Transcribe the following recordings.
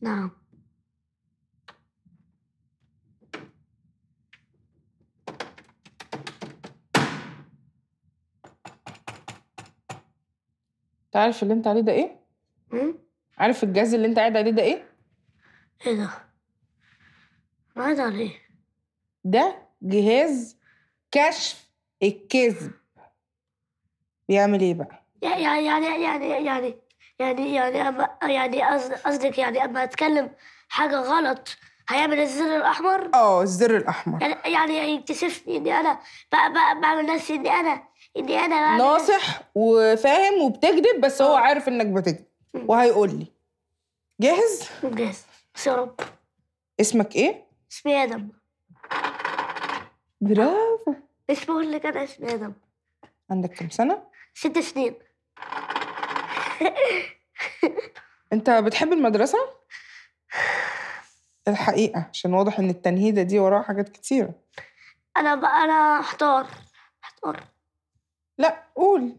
نعم تعرف اللي انت عليه ده ايه؟ عارف الجهاز اللي انت قاعد عليه ده ايه؟ ايه ده؟ قاعد عليه ده جهاز كشف الكذب بيعمل ايه بقى؟ يعني يعني يعني يعني يعني يعني أما يعني قصدك يعني أما أتكلم حاجة غلط هيعمل الزر الأحمر؟ اه الزر الأحمر يعني يعني هيكتشفني إني أنا بعمل نفسي إني أنا إني أنا ناصح وفاهم وبتكذب بس أوه. هو آه. عارف إنك بتكذب وهيقول لي جاهز؟ جاهز بس يا رب اسمك إيه؟ اسمي آدم برافو اسمه بقول لك أنا اسمي آدم عندك كام سنة؟ ست سنين انت بتحب المدرسه الحقيقه عشان واضح ان التنهيده دي وراها حاجات كتيره انا بقى انا احتار احتار لا قول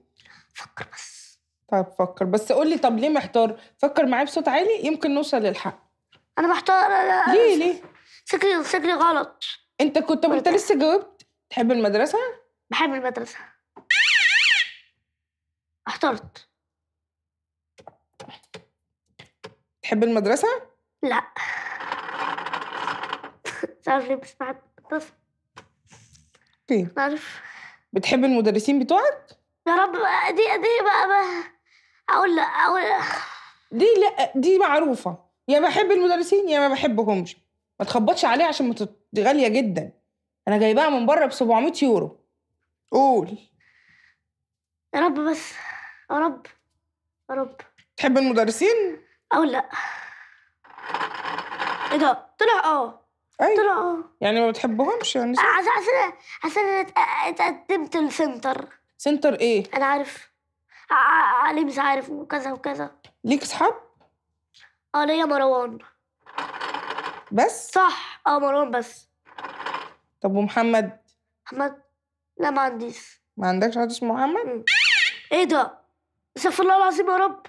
فكر بس طب فكر بس قول لي طب ليه محتار فكر معايا بصوت عالي يمكن نوصل للحق انا محتار أنا ليه ليه فكري فكري غلط انت كنت انت لسه جاوبت تحب المدرسه بحب المدرسه احترت بتحب المدرسة؟ لا سوري بس بعد اوكي بعرف بتحب المدرسين بتوعك؟ يا رب دي دي بقى, بقى اقول لا اقول دي لا دي معروفة يا بحب المدرسين يا ما بحبهمش ما تخبطش عليها عشان غالية جدا انا جايباها من بره ب 700 يورو قول يا رب بس يا رب يا رب تحب المدرسين؟ او لا ايه ده طلع اه أي. أيوة. طلع اه يعني ما بتحبهمش يعني عشان أه، عشان عشان انا اتقدمت لسنتر سنتر ايه انا عارف علي مش عارف وكذا وكذا ليك اصحاب اه ليا مروان بس صح اه مروان بس طب ومحمد محمد لا ما عنديش ما عندكش حد اسمه محمد ايه ده استغفر الله العظيم يا رب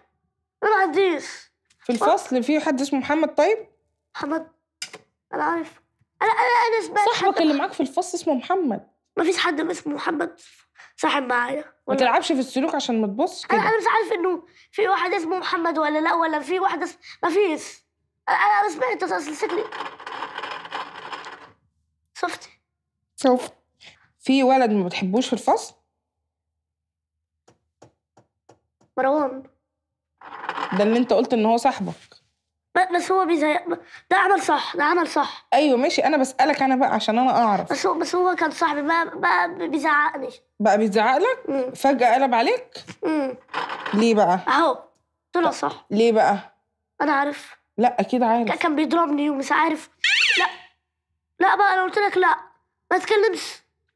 انا ما عنديش في الفصل في حد اسمه محمد طيب؟ محمد انا عارف انا انا انا سمعت صاحبك اللي معاك في الفصل اسمه محمد مفيش حد اسمه محمد صاحب معايا ما تلعبش في السلوك عشان ما تبصش انا انا مش عارف انه في واحد اسمه محمد ولا لا ولا في واحد اسمه مفيش انا انا سمعت اصل شكلي صفتي شوف في ولد ما بتحبوش في الفصل مروان ده اللي انت قلت ان هو صاحبك بس هو بيزهق ده عمل صح ده عمل صح ايوه ماشي انا بسالك انا بقى عشان انا اعرف بس هو بس هو كان صاحبي بقى بقى بيزعقني بقى بيزعق لك فجاه قلب عليك مم. ليه بقى اهو طلع صح ليه بقى انا عارف لا اكيد عارف كان بيضربني ومش عارف لا لا بقى انا قلت لك لا ما تكلمش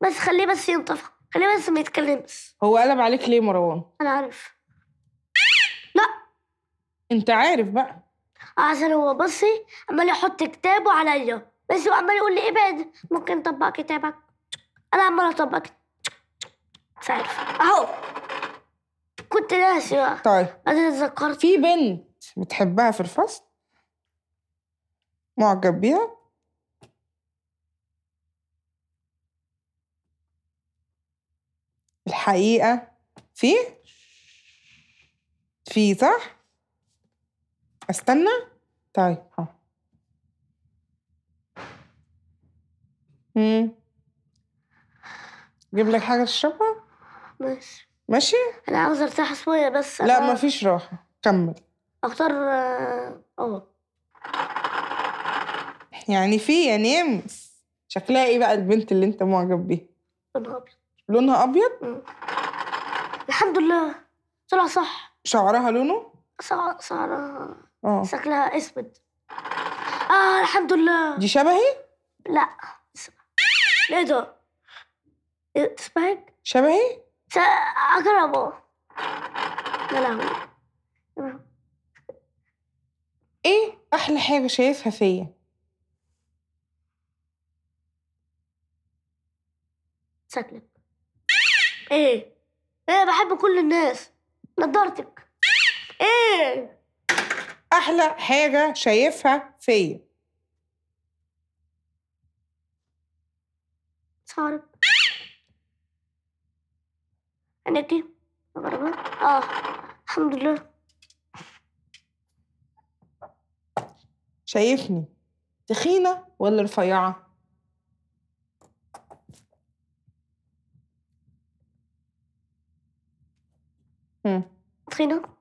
بس خليه بس ينطفى خليه بس ما يتكلمش هو قلب عليك ليه مروان انا عارف انت عارف بقى عشان هو بصي عمال يحط كتابه عليا بس هو عمال يقول لي ابعد إيه ممكن طبق كتابك انا عمال اطبق مش عارف اهو كنت ناسي بقى طيب انا اتذكرت في بنت بتحبها في الفصل معجب بيها الحقيقة في في صح استنى طيب ها جيب لك حاجه تشربها ماشي ماشي انا عاوزه ارتاح شويه بس لا أنا... مفيش راحه كمل اختار اه يعني في يا يعني إيه؟ نمس شكلها ايه بقى البنت اللي انت معجب بيها لونها ابيض لونها ابيض الحمد لله طلع صح شعرها لونه صار آه. شكلها اسود اه الحمد لله دي شبهي؟ لا ايه ده؟ تسمعك؟ شبهي؟ اقربه يا لهوي ايه احلى حاجه شايفها فيا؟ شكلك ايه؟ ايه بحب كل الناس نضارتك احلى حاجه شايفها فيا صارب انا دي اه الحمد لله شايفني تخينه ولا رفيعه تخينه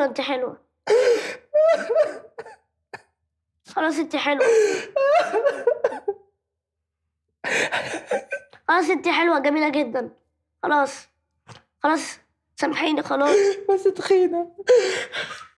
حلوة انت حلوة خلاص انت حلوة خلاص انت حلوة جميلة جدا خلاص خلاص سامحيني خلاص بس تخينة